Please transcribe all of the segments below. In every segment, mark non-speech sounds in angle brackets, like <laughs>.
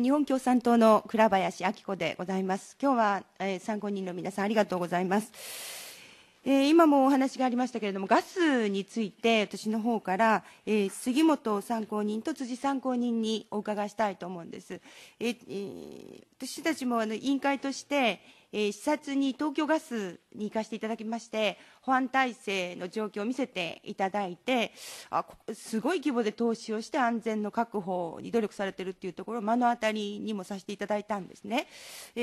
日本共産党の倉林明子でございます。今日は、えー、参考人の皆さんありがとうございます。えー、今もお話がありましたけれども、ガスについて私の方から、えー、杉本参考人と辻参考人にお伺いしたいと思うんです。えー、私たちもあの委員会として、えー、視察に東京ガスに行かせていただきまして、保安体制の状況を見せていただいて、あすごい規模で投資をして安全の確保に努力されてるっていうところを目の当たりにもさせていただいたんですね。え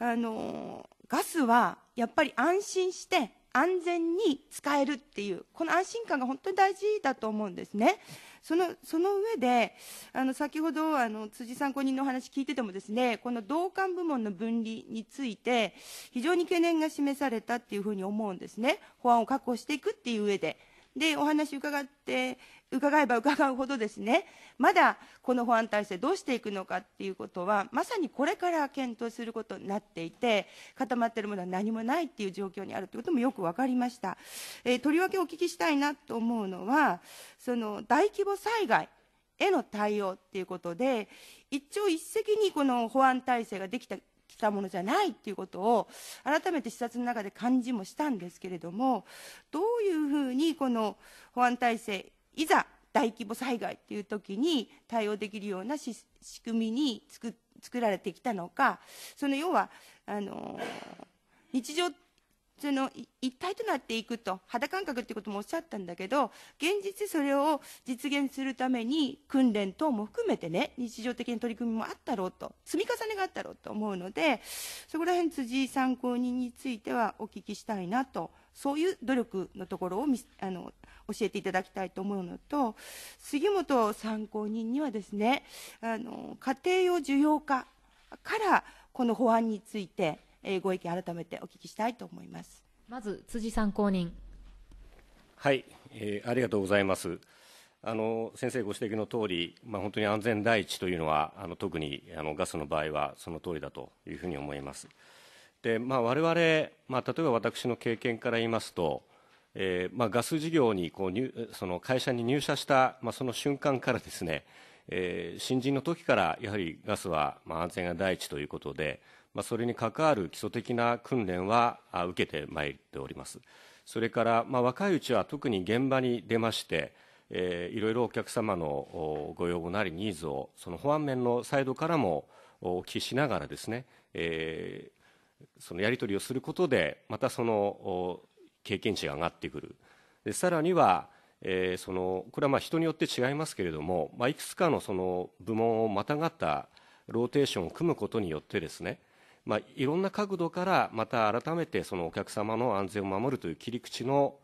ー、あのガスはやっぱり安心して安全に使えるっていうこの安心感が本当に大事だと思うんですね。そのその上であの先ほどあの辻参考人のお話聞いててもですねこの同管部門の分離について非常に懸念が示されたっていうふうに思うんですね法案を確保していくっていう上で。で、お話伺って、伺えば <laughs> 伺うほどですね、まだこの保安体制どうしていくのかっていうことは、まさにこれから検討することになっていて、固まっているものは何もないっていう状況にあるということもよく分かりました。えー、とりわけお聞きしたいなと思うのは、その大規模災害への対応っていうことで、一朝一夕にこの保安体制ができた来たものじゃないっていうことを改めて視察の中で感じもしたんですけれどもどういうふうにこの保安体制いざ大規模災害っていう時に対応できるような仕組みに作作られてきたのかその要はあの日常その一体となっていくと肌感覚ってこともおっしゃったんだけど現実それを実現するために訓練等も含めてね日常的な取り組みもあったろうと積み重ねがあったろうと思うのでそこら辺辻井参考人についてはお聞きしたいなとそういう努力のところをあの教えていただきたいと思うのと杉本参考人にはですねあの家庭用需要化からこの法案についてえー、ご意見改めてお聞きしたいと思います。まず辻参考人。はい、えー、ありがとうございます。あの先生ご指摘の通り、まあ、本当に安全第一というのは、あの特にあのガスの場合はその通りだというふうに思います。で、まあ、我々、まあ、例えば私の経験から言いますと、えーまあ、ガス事業にこう入その会社に入社した、まあ、その瞬間からですね、えー、新人の時からやはりガスは、まあ、安全が第一ということで、まあ、それに関わる基礎的な訓練は受けてまいっておりますそれから、まあ、若いうちは特に現場に出まして、えー、いろいろお客様のご要望なりニーズをその保安面のサイドからもお聞きしながらですね、えー、そのやり取りをすることでまたその経験値が上がってくるでさらには、えー、そのこれはまあ人によって違いますけれども、まあ、いくつかのその部門をまたがったローテーションを組むことによってですね、まあ、いろんな角度からまた改めてそのお客様の安全を守るという切り口の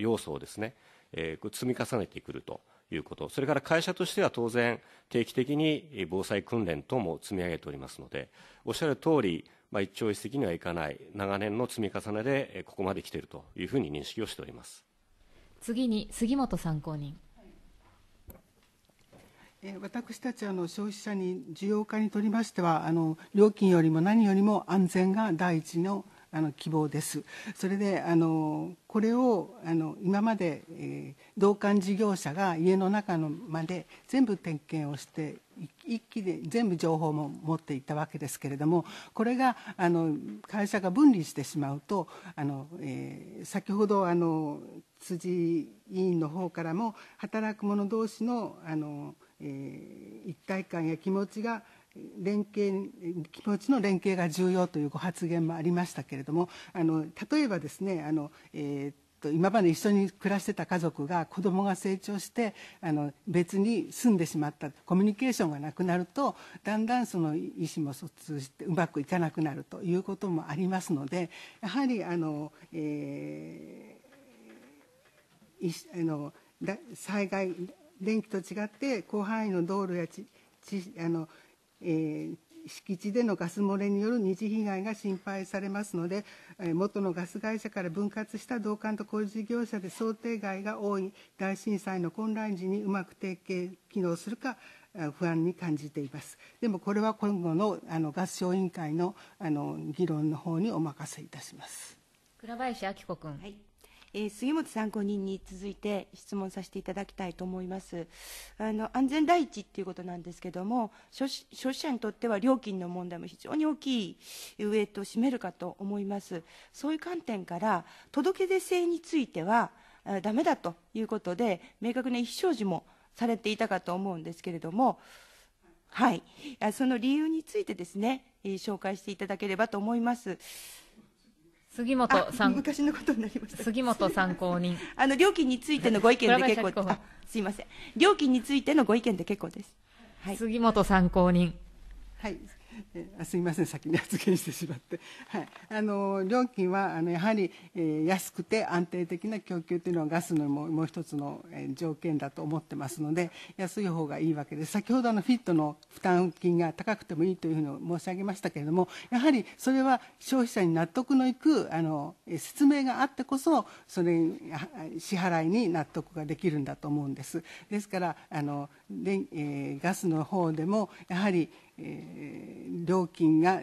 要素をですね、えー、積み重ねてくるということそれから会社としては当然定期的に防災訓練等も積み上げておりますのでおっしゃる通り、まあ、一朝一夕にはいかない長年の積み重ねでここまで来ているというふうに認識をしております次に杉本参考人私たち消費者に需要家にとりましては料金よりも何よりも安全が第一の希望です。それであのこれをあの今まで、えー、同館事業者が家の中のまで全部点検をして一気で全部情報も持っていたわけですけれどもこれがあの会社が分離してしまうとあの、えー、先ほどあの辻委員の方からも働く者同士のあの一体感や気持ちが連携気持ちの連携が重要というご発言もありましたけれどもあの例えばですねあの、えー今まで一緒に暮らしてた家族が子供が成長してあの別に住んでしまったコミュニケーションがなくなるとだんだんその意思も疎通してうまくいかなくなるということもありますのでやはりあの、えー、いあの災害電気と違って広範囲の道路やちちあの、えー、敷地でのガス漏れによる二次被害が心配されますので、え元のガス会社から分割した同管と工事業者で想定外が多い大震災の混乱時にうまく提携機能するか不安に感じていますでもこれは今後のあの合唱委員会のあの議論の方にお任せいたします倉林明子君、はいえー、杉本参考人に続いて質問させていただきたいと思いますあの安全第一ということなんですけれども消費者にとっては料金の問題も非常に大きいウエイトを占めるかと思いますそういう観点から届け出制についてはダメだということで明確な意思表示もされていたかと思うんですけれどもはい、その理由についてですね、紹介していただければと思います。杉本さん昔のことになりました杉本参考人 <laughs> あの料金についてのご意見で結構です <laughs> すいません料金についてのご意見で結構です、はい、杉本参考人はいあすみません、先に発言してしまって、はい、あの料金はあのやはり、えー、安くて安定的な供給というのはガスのもうもう一つの、えー、条件だと思ってますので安い方がいいわけです。先ほどのフィットの負担金が高くてもいいというふうに申し上げましたけれどもやはりそれは消費者に納得のいくあの説明があってこそそれ支払いに納得ができるんだと思うんです。ですからあので、えー、ガスの方でもやはり料金が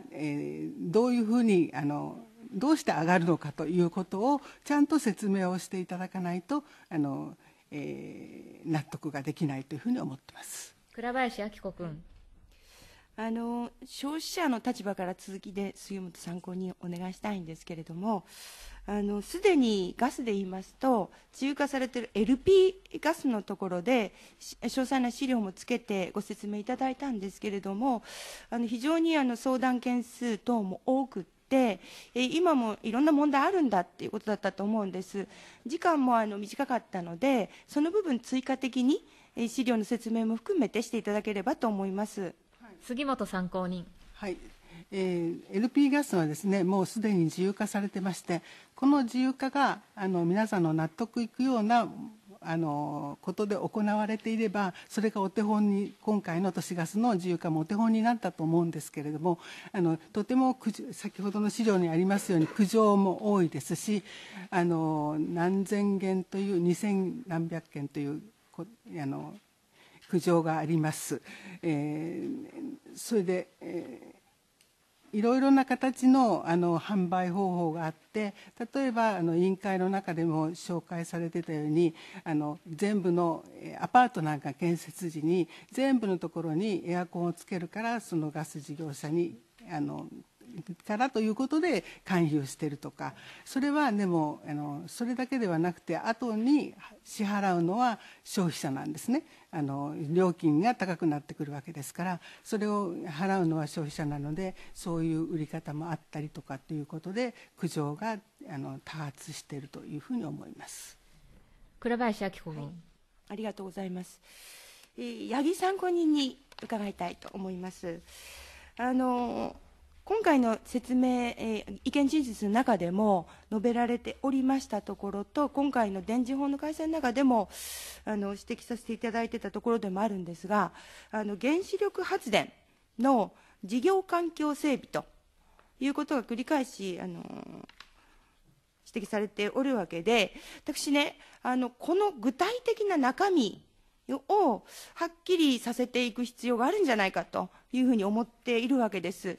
どういうふうにあのどうして上がるのかということをちゃんと説明をしていただかないとあの、えー、納得ができないというふうに思ってます。倉林明子君あの消費者の立場から続きで杉本参考にお願いしたいんですけれどもすでにガスで言いますと自由化されている LP ガスのところで詳細な資料もつけてご説明いただいたんですけれどもあの非常にあの相談件数等も多くて。今もいろんな問題あるんだっていうことだったと思うんです時間もあの短かったのでその部分追加的に資料の説明も含めてしていただければと思います。杉本参考人。はい、えー、LP ガスはですねもうすでに自由化されてましてこの自由化があの皆さんの納得いくようなあのことで行われていればそれがお手本に今回の都市ガスの自由化もお手本になったと思うんですけれどもあのとても先ほどの資料にありますように苦情も多いですしあの何千件という2千何百件というあの苦情があります。えー、それで、えー、いろいろな形のあの販売方法があって例えばあの委員会の中でも紹介されてたようにあの全部のアパートなんか建設時に全部のところにエアコンをつけるからそのガス事業者にあのからということで勧誘してるとかそれはでもあのそれだけではなくて後に支払うのは消費者なんですねあの料金が高くなってくるわけですからそれを払うのは消費者なのでそういう売り方もあったりとかということで苦情があの多発しているというふうに思います倉林明子君、はい、ありがとうございます、え八木参考人に伺いたいと思いますあの今回の説明、えー、意見陳述の中でも述べられておりましたところと、今回の電磁法の改正の中でもあの指摘させていただいてたところでもあるんですが、あの原子力発電の事業環境整備ということが繰り返し、あの指摘されておるわけで、私ね、あのこの具体的な中身をはっきりさせていく必要があるんじゃないかというふうに思っているわけです。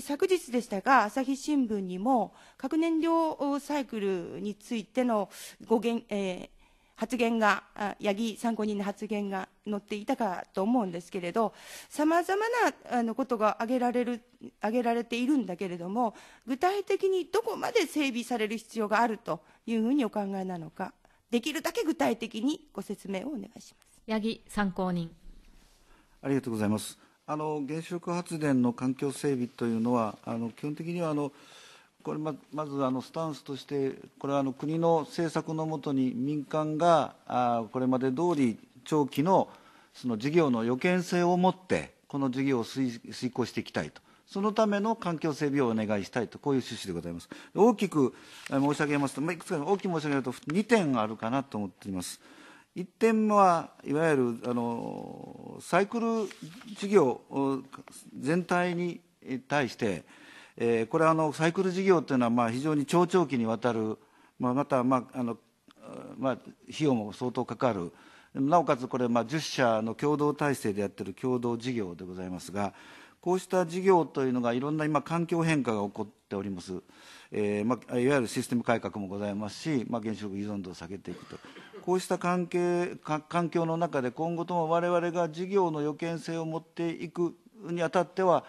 昨日でしたが、朝日新聞にも、核燃料サイクルについてのご言、えー、発言が、八木参考人の発言が載っていたかと思うんですけれど、さまざまなあのことが挙げられる挙げられているんだけれども、具体的にどこまで整備される必要があるというふうにお考えなのか、できるだけ具体的にご説明をお願いします。八木参考人ありがとうございます。あの原子力発電の環境整備というのは、あの基本的にはあのこれままずあのスタンスとして、これはあの国の政策のもとに民間があこれまで通り長期のその事業の予見性を持って、この事業を遂行していきたいと。そのための環境整備をお願いしたいと、こういう趣旨でございます。大きく申し上げますと、まあ、いくつか大きく申し上げると、2点あるかなと思っています。1点はいわゆるあのサイクル事業全体に対して、えー、これはあのサイクル事業というのはまあ非常に長長期にわたる、まあ、また、まああのまあ、費用も相当かかる、なおかつこれ、まあ、10社の共同体制でやっている共同事業でございますが、こうした事業というのがいろんな今、環境変化が起こっております、えーまあ、いわゆるシステム改革もございますし、まあ、原子力依存度を下げていくと、こうした関係環境の中で今後とも我々が事業の予見性を持っていくにあたっては、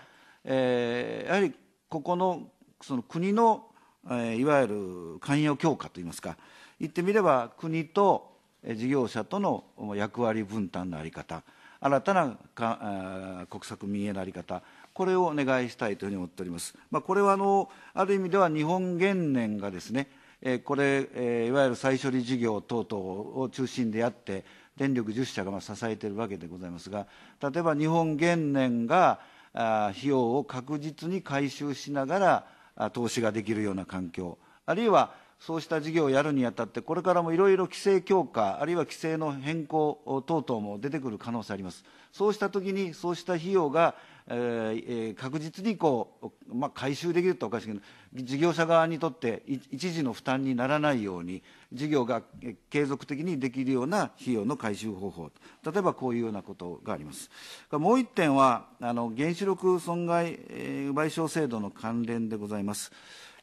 えー、やはりここのその国の、えー、いわゆる関与強化といいますか言ってみれば国と事業者との役割分担の在り方新たなか国策民営の在り方これをお願いしたいというふうに思っております。まあ、これはあのある意味では日本元年がですねえこれ、えいわゆる再処理事業等々を中心であって、電力10社が支えているわけでございますが、例えば日本原燃があ費用を確実に回収しながら投資ができるような環境、あるいはそうした事業をやるにあたって、これからもいろいろ規制強化、あるいは規制の変更等々も出てくる可能性あります。そうしたときに、そうした費用がえー、確実にこう、まあ、回収できるっておかしいけど事業者側にとって一時の負担にならないように事業が継続的にできるような費用の回収方法例えばこういうようなことがありますもう1点はあの原子力損害、えー、賠償制度の関連でございます、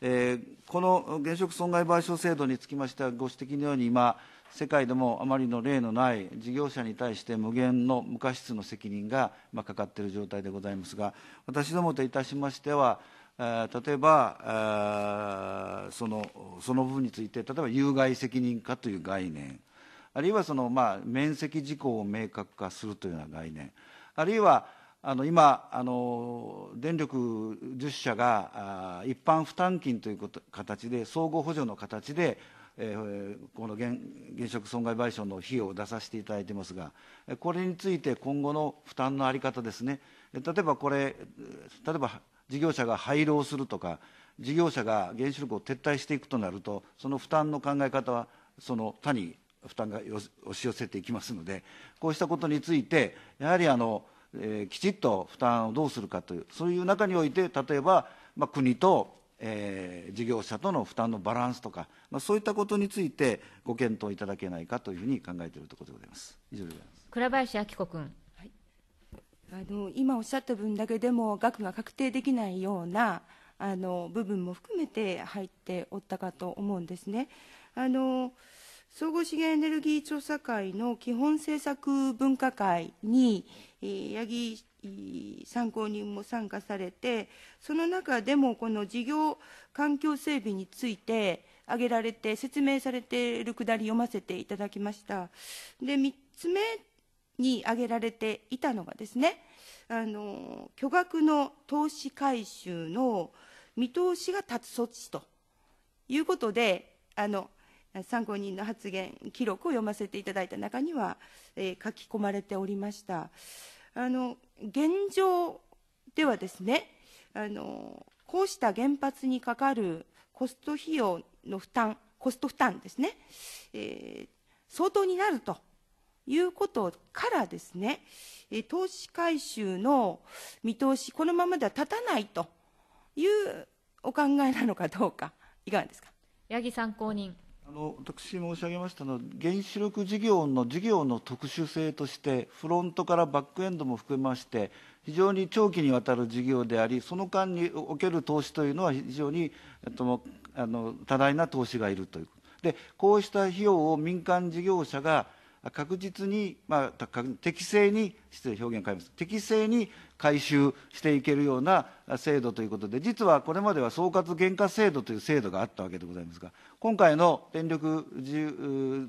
えー、この原子力損害賠償制度につきましてはご指摘のように今、世界でもあまりの例のない事業者に対して無限の無過失の責任が、まあ、かかっている状態でございますが私どもといたしましては例えばそのその部分について例えば有害責任化という概念あるいはその、まあ、面積事項を明確化するというような概念あるいはあの今あの、電力10社が一般負担金ということ形で、総合補助の形でえー、この現職損害賠償の費用を出させていただいてますが、これについて今後の負担の在り方ですね、例えばこれ、例えば事業者が廃炉するとか、事業者が原子力を撤退していくとなると、その負担の考え方は、その他に負担が押し寄せていきますので、こうしたことについて、やはりあの、えー、きちっと負担をどうするかという、そういう中において、例えば、まあ、国とえー、事業者との負担のバランスとか、まあ、そういったことについてご検討いただけないかというふうに考えているところでございます。以上でございます倉林明子君、はい、あの今おっしゃった分だけでも額が確定できないようなあの部分も含めて入っておったかと思うんですね。あの総合資源エネルギー調査会の基本政策分科会に、八木参考人も参加されて、その中でもこの事業環境整備について、挙げられて、説明されているくだり読ませていただきました。で、3つ目に挙げられていたのがですね、あの、巨額の投資回収の見通しが立つ措置ということで、あの、参考人の発言記録を読ませていただいた中には、えー、書き込まれておりましたあの現状ではですねあのこうした原発にかかるコスト費用の負担コスト負担ですね、えー、相当になるということからですね投資回収の見通しこのままでは立たないというお考えなのかどうかいかがですか八木参考人あの私申し上げましたのは、原子力事業の事業の特殊性として、フロントからバックエンドも含めまして、非常に長期にわたる事業であり、その間における投資というのは、非常に、えっと、あの多大な投資がいるというでこうした費用を民間事業者が確実に、まあ、適正に、失礼、表現を変えます、適正に回収していけるような制度ということで、実はこれまでは総括原価制度という制度があったわけでございますが、今回の電力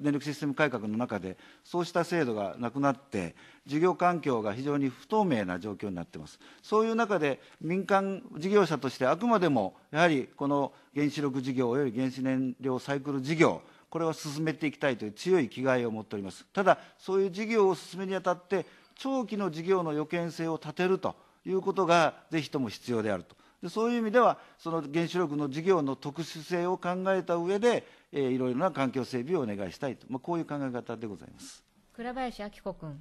電力システム改革の中で、そうした制度がなくなって、事業環境が非常に不透明な状況になっています。そういう中で、民間事業者として、あくまでもやはりこの原子力事業および原子燃料サイクル事業、これは進めていきたいという強い気概を持っております。ただ、そういう事業を進めにあたって、長期の事業の予見性を立てるということが、ぜひとも必要であると。でそういう意味では、その原子力の事業の特殊性を考えた上で、えー、いろいろな環境整備をお願いしたいと、まあ、こういう考え方でございます。倉林明子君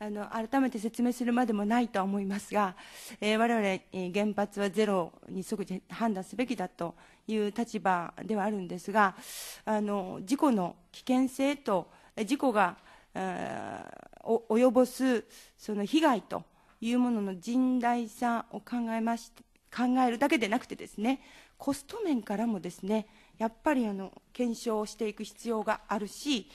あの改めて説明するまでもないとは思いますが、えー、我々、えー、原発はゼロに即時判断すべきだという立場ではあるんですがあの事故の危険性と事故が及ぼすその被害というものの甚大さを考えまし考えるだけでなくてですねコスト面からもですねやっぱりあの検証していく必要があるし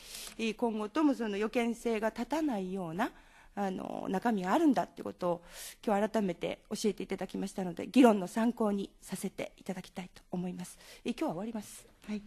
今後ともその予見性が立たないようなあの中身があるんだってことを今日改めて教えていただきましたので議論の参考にさせていただきたいと思います。え今日は終わります、はい